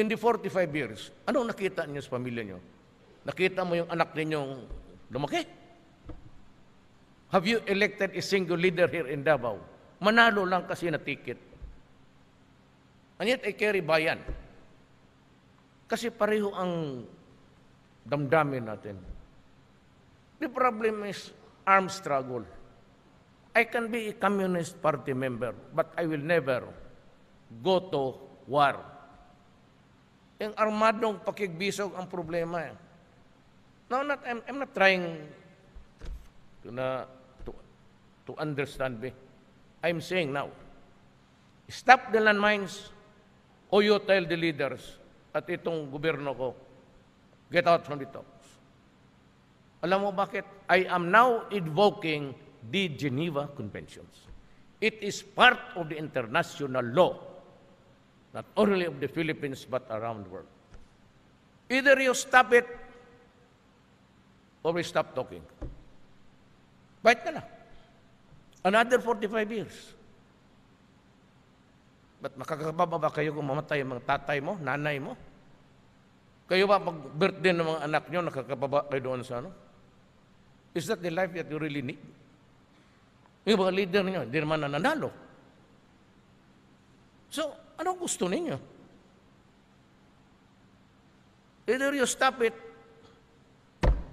in the 45 years, anong nakita niyo sa pamilya niyo? Nakita mo yung anak ninyong lumaki? Have you elected a single leader here in Davao? Manalo lang kasi na ticket. And yet, I carry bayan. Kasi pareho ang damdamin natin. The problem is armed struggle. I can be a Communist Party member, but I will never go to war yung armadong pakigbisog ang problema. Eh. Now, not, I'm, I'm not trying to, na, to, to understand me. I'm saying now, stop the landmines o you tell the leaders at itong gobyerno ko, get out from the talks. Alam mo bakit? I am now invoking the Geneva Conventions. It is part of the international law not only of the Philippines but around the world. Either you stop it or we stop talking. Bait na lang. Another 45 years. Ba't makakababa ba kayo kung mamatay ang mga tatay mo, nanay mo? Kayo ba pag birthday ng mga anak nyo, nakakababa kayo doon sa ano? Is that the life that you really need? Yung mga leader nyo, hindi naman nananalo. So, ano gusto ninyo? Either you stop it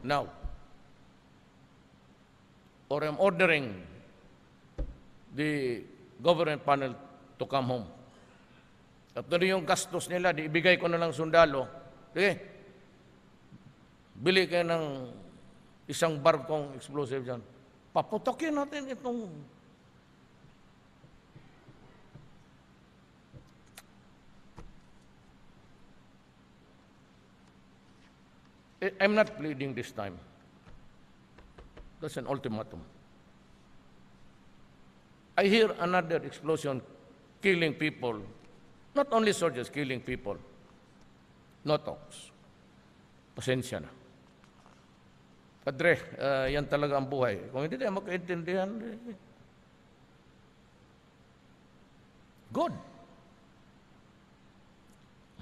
now, or I'm ordering the government panel to come home. At doon yung gastos nila, di ibigay ko na lang sundalo. Sige, bili kayo ng isang barkong explosive dyan. Paputokin natin itong I'm not pleading this time. That's an ultimatum. I hear another explosion killing people. Not only soldiers, killing people. No talks. Pasensya na. Padre, uh, yan talaga ang buhay. Kung hindi tayo magkaintindihan, eh. good.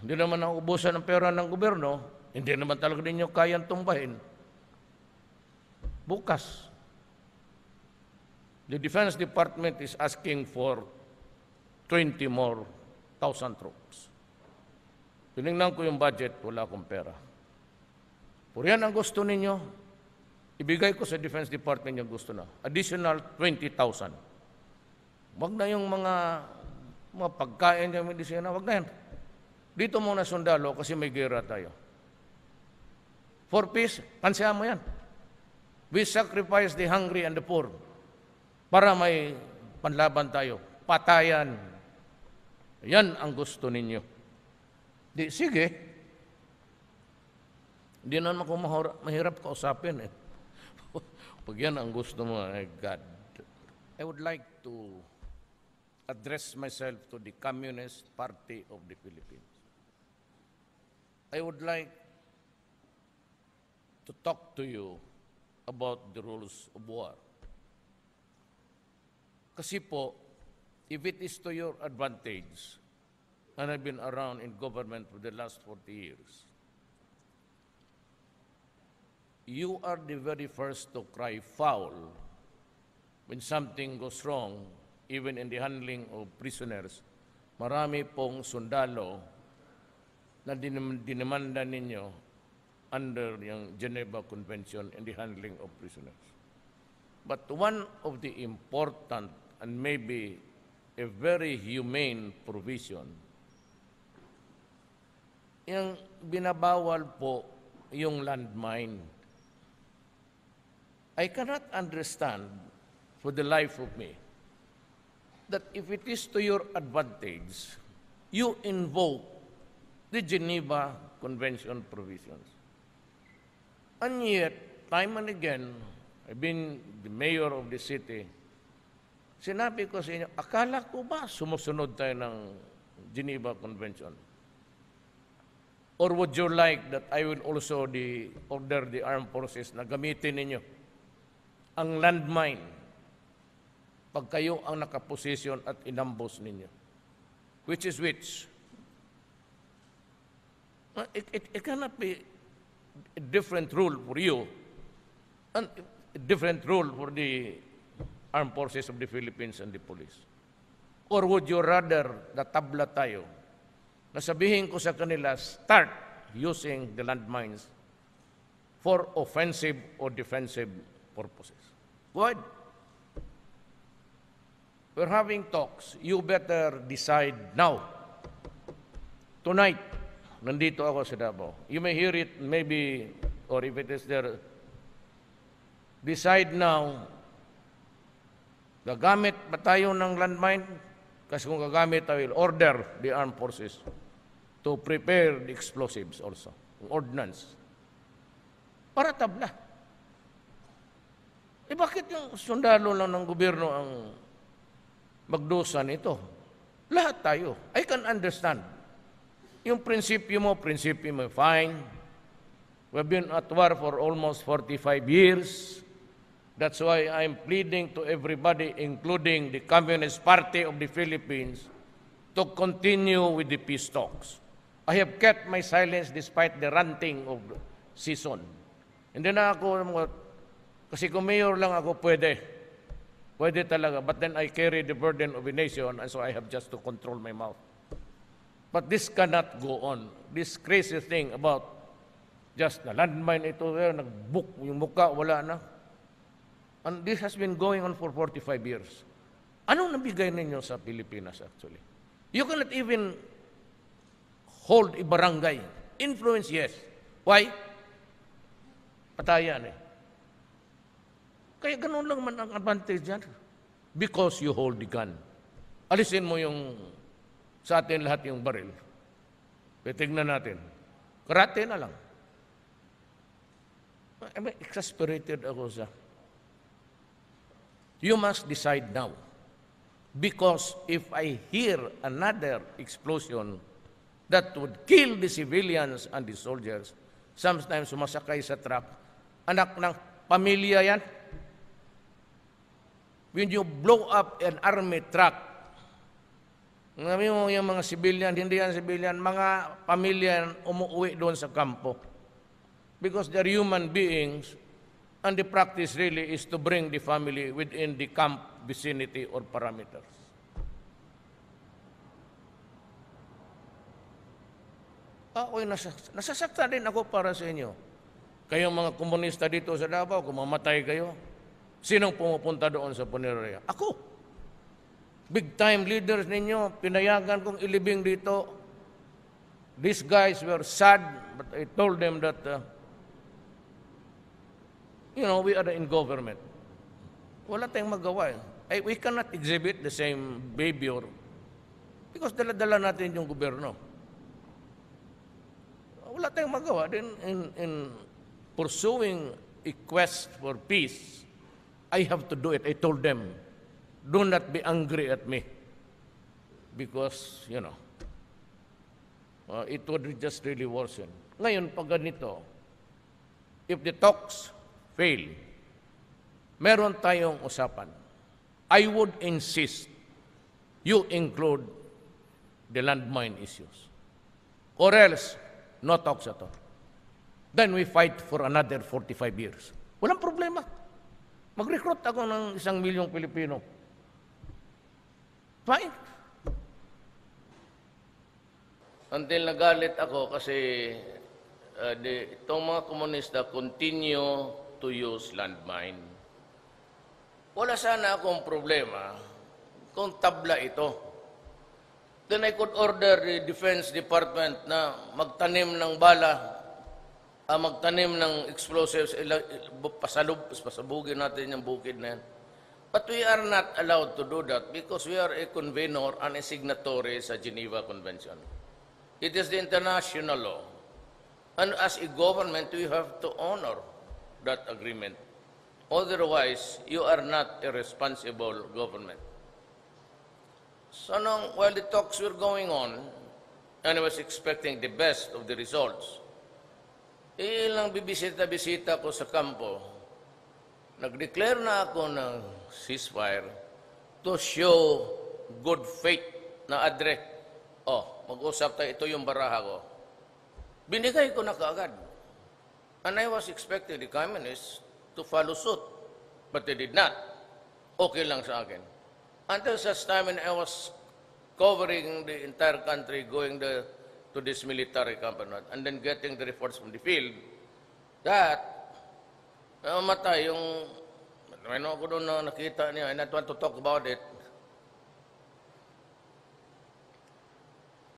Hindi naman naubusan ng pera ng gobyerno, hindi naman talaga ninyo kayang tumbahin. Bukas. The Defense Department is asking for 20 more thousand troops. Tinignan ko yung budget, wala akong pera. Pero yan ang gusto ninyo, ibigay ko sa Defense Department yung gusto na. Additional 20,000. Wag na yung mga, mga pagkain yung medisina, wag na yan. Dito muna sundalo kasi may gera tayo. For peace, kansiyahan mo yan. We sacrifice the hungry and the poor para may panlaban tayo. Patayan. Yan ang gusto ninyo. Di, sige. Hindi naman ako mahirap kausapin eh. Pag yan ang gusto mo, eh, God. I would like to address myself to the Communist Party of the Philippines. I would like to talk to you about the rules of war. Kasi po, if it is to your advantage, and I've been around in government for the last 40 years, you are the very first to cry foul when something goes wrong, even in the handling of prisoners. Marami pong sundalo na dinemanda ninyo under the Geneva Convention in the handling of prisoners. But one of the important and maybe a very humane provision, yung binabawal po yung landmine. I cannot understand for the life of me that if it is to your advantage, you invoke the Geneva Convention provisions. And yet, time and again, I've been the mayor of the city, sinabi ko sa inyo, akala ko ba sumusunod tayo ng Geneva Convention? Or would you like that I will also the order the armed forces na gamitin ninyo ang landmine pag kayo ang nakaposisyon at inambos ninyo? Which is which? It, it, it cannot be a different rule for you and a different rule for the armed forces of the Philippines and the police? Or would you rather natabla tayo na sabihin ko sa kanila, start using the landmines for offensive or defensive purposes? Good. We're having talks. You better decide now. Tonight, Nandito ako sa Davao. You may hear it maybe, or if it is there, decide now, gagamit ba tayo ng landmine? Kasi kung gagamit, I will order the armed forces to prepare the explosives also, ordnance. Para tabla. Eh bakit yung sundalo lang ng gobyerno ang magdusa nito? Lahat tayo. I can understand yung prinsipyo mo, prinsipyo mo, fine. We've been at war for almost 45 years. That's why I'm pleading to everybody, including the Communist Party of the Philippines, to continue with the peace talks. I have kept my silence despite the ranting of season. Hindi na ako, kasi kung mayor lang ako, pwede. Pwede talaga. But then I carry the burden of a nation, and so I have just to control my mouth. But this cannot go on. This crazy thing about just na landmine ito, eh, nagbook yung muka, wala na. And this has been going on for 45 years. Anong nabigay ninyo sa Pilipinas actually? You cannot even hold a barangay. Influence, yes. Why? Patayan eh. Kaya ganun lang man ang advantage dyan. Because you hold the gun. Alisin mo yung sa atin lahat yung baril. Titignan natin. Karate na lang. I'm ah, exasperated ako sa... You must decide now. Because if I hear another explosion that would kill the civilians and the soldiers, sometimes sumasakay sa truck, anak ng pamilya yan, when you blow up an army truck, ngayon mo yung mga civilian, hindi yan civilian, mga pamilya umuwi doon sa kampo. Because they're human beings and the practice really is to bring the family within the camp vicinity or parameters. Ako'y ah, nasasak nasasakta din ako para sa inyo. Kayong mga komunista dito sa Davao, kumamatay kayo. Sinong pumupunta doon sa punerarya? Ako. Big time leaders ninyo, pinayagan kong ilibing dito. These guys were sad, but I told them that, uh, you know, we are in government. Wala tayong magawa eh. Ay, we cannot exhibit the same behavior because dala-dala natin yung gobyerno. Wala tayong magawa din in, in pursuing a quest for peace. I have to do it. I told them, do not be angry at me because, you know, uh, it would just really worsen. Ngayon, pag ganito, if the talks fail, meron tayong usapan. I would insist you include the landmine issues. Or else, no talks at all. Then we fight for another 45 years. Walang problema. Mag-recruit ako ng isang milyong Pilipino Fine. Until nagalit ako kasi uh, the, itong mga komunista continue to use landmine. Wala sana akong problema kung tabla ito. Then I could order the Defense Department na magtanim ng bala, uh, magtanim ng explosives, eh, pasalub, pasabugin natin yung bukid na yan. But we are not allowed to do that because we are a convener and a signatory sa Geneva Convention. It is the international law. And as a government, we have to honor that agreement. Otherwise, you are not a responsible government. So now, while the talks were going on, and I was expecting the best of the results, ilang bibisita-bisita ko sa kampo, nag-declare na ako ng ceasefire to show good faith na adre. Oh, mag-usap tayo. Ito yung baraha ko. Binigay ko na kaagad. And I was expecting the communists to follow suit. But they did not. Okay lang sa akin. Until such time when I was covering the entire country, going the, to this military campaign, and then getting the reports from the field, that Namamatay yung ano ako doon na nakita niya and I want to talk about it.